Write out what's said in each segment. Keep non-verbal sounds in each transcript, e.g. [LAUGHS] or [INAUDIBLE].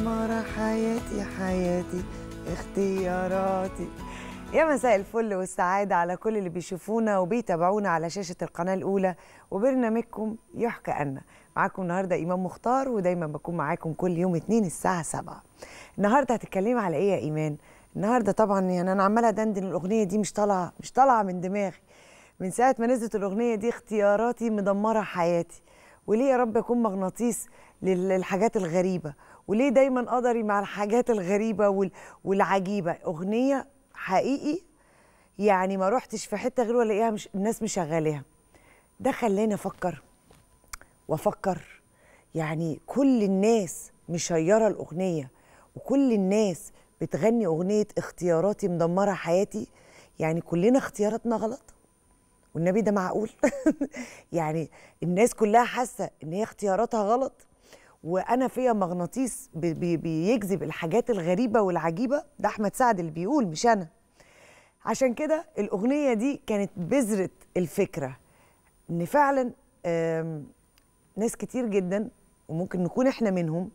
منورة حياتي حياتي اختياراتي يا مساء الفل والسعادة على كل اللي بيشوفونا وبيتابعونا على شاشة القناة الأولى وبرنامجكم يحكى أنا معاكم النهاردة إيمان مختار ودايما بكون معاكم كل يوم اتنين الساعة سبعة النهاردة هتتكلمي على إيه يا إيمان؟ النهاردة طبعا يعني أنا عمالة دندن الأغنية دي مش طالعة مش طالعة من دماغي من ساعة ما نزلت الأغنية دي اختياراتي مدمرة حياتي وليه يا رب أكون مغناطيس للحاجات الغريبة وليه دايما قدري مع الحاجات الغريبه والعجيبه اغنيه حقيقي يعني ما رحتش في حته غير ولاقيها مش الناس مشغلاها ده خلاني افكر وافكر يعني كل الناس مشيره الاغنيه وكل الناس بتغني اغنيه اختياراتي مدمره حياتي يعني كلنا اختياراتنا غلط والنبي ده معقول [LAUGHS] يعني الناس كلها حاسه ان هي اختياراتها غلط وانا فيا مغناطيس بيجذب الحاجات الغريبه والعجيبه ده احمد سعد اللي بيقول مش انا عشان كده الاغنيه دي كانت بذره الفكره ان فعلا ناس كتير جدا وممكن نكون احنا منهم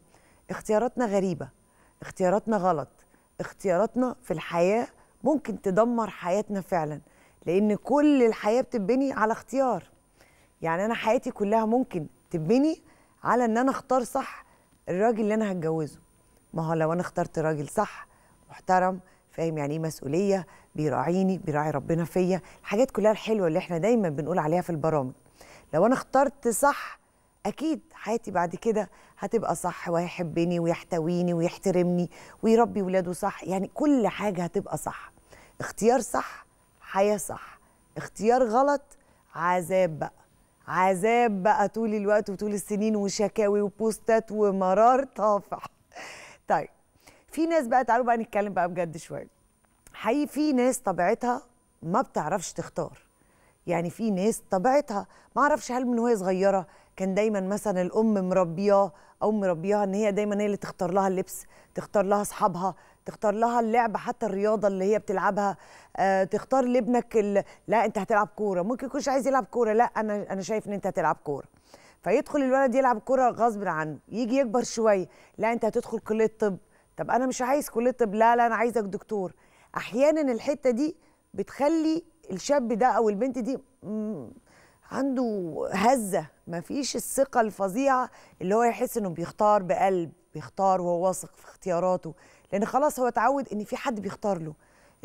اختياراتنا غريبه اختياراتنا غلط اختياراتنا في الحياه ممكن تدمر حياتنا فعلا لان كل الحياه بتبني على اختيار يعني انا حياتي كلها ممكن تبني على ان انا اختار صح الراجل اللي انا هتجوزه ما هو لو انا اخترت راجل صح محترم فاهم يعني ايه مسؤوليه بيراعيني بيراعي ربنا فيا الحاجات كلها الحلوه اللي احنا دايما بنقول عليها في البرامج لو انا اخترت صح اكيد حياتي بعد كده هتبقى صح وهيحبني ويحتويني ويحترمني ويربي ولاده صح يعني كل حاجه هتبقى صح اختيار صح حياه صح اختيار غلط عذاب بقى عذاب بقى طول الوقت وطول السنين وشكاوي وبوستات ومرار طافح طيب في ناس بقى تعالوا بقى نتكلم بقى بجد شويه حقيقي في ناس طبيعتها ما بتعرفش تختار يعني في ناس طبيعتها ما اعرفش هل من وهي صغيره كان دايما مثلا الام مربياه او مربياها ان هي دايما هي اللي تختار لها اللبس تختار لها اصحابها تختار لها اللعبه حتى الرياضه اللي هي بتلعبها آه، تختار لابنك ال... لا انت هتلعب كوره ممكن يكونش عايز يلعب كوره لا انا انا شايف ان انت هتلعب كوره فيدخل الولد يلعب كوره غصب عنه يجي يكبر شويه لا انت هتدخل كليه طب طب انا مش عايز كليه طب لا لا انا عايزك دكتور احيانا الحته دي بتخلي الشاب ده او البنت دي عنده هزه ما فيش الثقه الفظيعه اللي هو يحس انه بيختار بقلب بيختار وهو واثق في اختياراته لان خلاص هو اتعود ان في حد بيختار له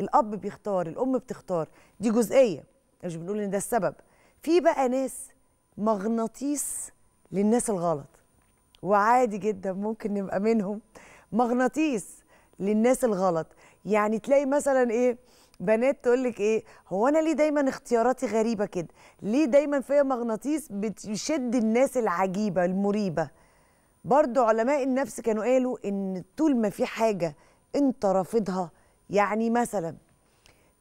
الاب بيختار الام بتختار دي جزئيه مش بنقول ان ده السبب في بقى ناس مغناطيس للناس الغلط وعادي جدا ممكن نبقى منهم مغناطيس للناس الغلط يعني تلاقي مثلا ايه بنات تقول لك ايه هو انا ليه دايما اختياراتي غريبه كده ليه دايما فيا مغناطيس بتشد الناس العجيبه المريبه برضو علماء النفس كانوا قالوا ان طول ما في حاجه انت رافضها يعني مثلا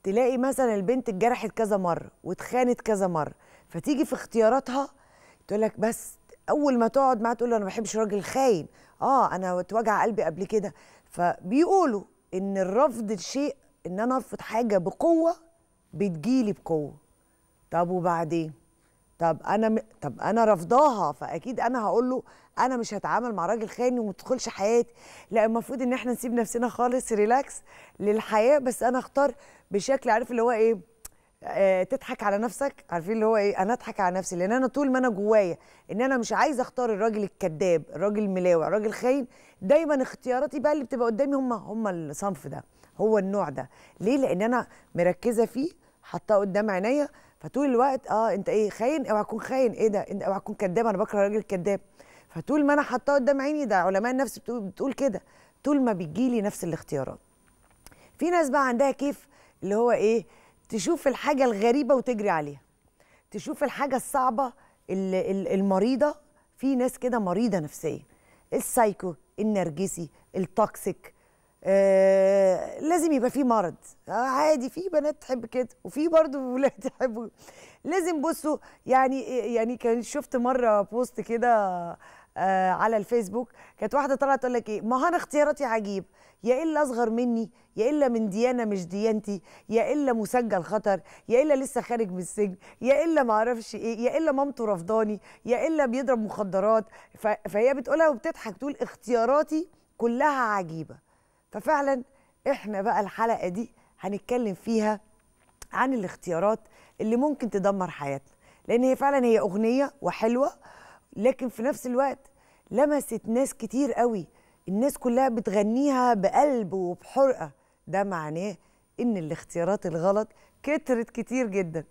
تلاقي مثلا البنت اتجرحت كذا مره واتخانت كذا مره فتيجي في اختياراتها تقول لك بس اول ما تقعد معاه تقول له انا ما بحبش راجل خاين اه انا اتوجع قلبي قبل كده فبيقولوا ان الرفض الشيء ان انا ارفض حاجه بقوه بتجيلي بقوه طب وبعدين طب انا م... طب انا رافضاها فاكيد انا هقول له انا مش هتعامل مع راجل خاني وما تدخلش حياتي لا المفروض ان احنا نسيب نفسنا خالص ريلاكس للحياه بس انا اختار بشكل عارف اللي هو ايه آه تضحك على نفسك عارفين اللي هو ايه انا اضحك على نفسي لان انا طول ما انا جوايا ان انا مش عايزه اختار الراجل الكذاب الراجل الملاوع الراجل الخاين دايما اختياراتي بقى اللي بتبقى قدامي هم هم الصنف ده هو النوع ده ليه لان انا مركزه فيه حاطاه قدام عينيا فطول الوقت اه انت ايه خاين اوعى تكون خاين ايه ده انت اوعى تكون كداب انا بكره راجل كذاب فطول ما انا حاطاه قدام عيني ده علماء النفس بتقول كده طول ما بيجي لي نفس الاختيارات في ناس بقى عندها كيف اللي هو ايه تشوف الحاجه الغريبه وتجري عليها تشوف الحاجه الصعبه المريضه في ناس كده مريضه نفسيا السايكو النرجسي التوكسيك آه لازم يبقى فيه مرض آه، عادي في بنات تحب كده وفي برضه ولاد [LAUGHS] يحبوا لازم بصوا يعني يعني كان شفت مره بوست كده آه على الفيسبوك كانت واحده طالعه تقول لك ايه ما انا اختياراتي عجيب يا الا اصغر مني يا الا من ديانه مش ديانتي يا الا مسجل خطر يا الا لسه خارج من السجن يا الا ما اعرفش ايه يا الا مامته رفضاني يا الا بيضرب مخدرات فهي بتقولها وبتضحك تقول اختياراتي كلها عجيبه ففعلا احنا بقى الحلقه دي هنتكلم فيها عن الاختيارات اللي ممكن تدمر حياتنا لان هي فعلا هي اغنيه وحلوه لكن في نفس الوقت لمست ناس كتير قوي الناس كلها بتغنيها بقلب وبحرقه ده معناه ان الاختيارات الغلط كترت كتير جدا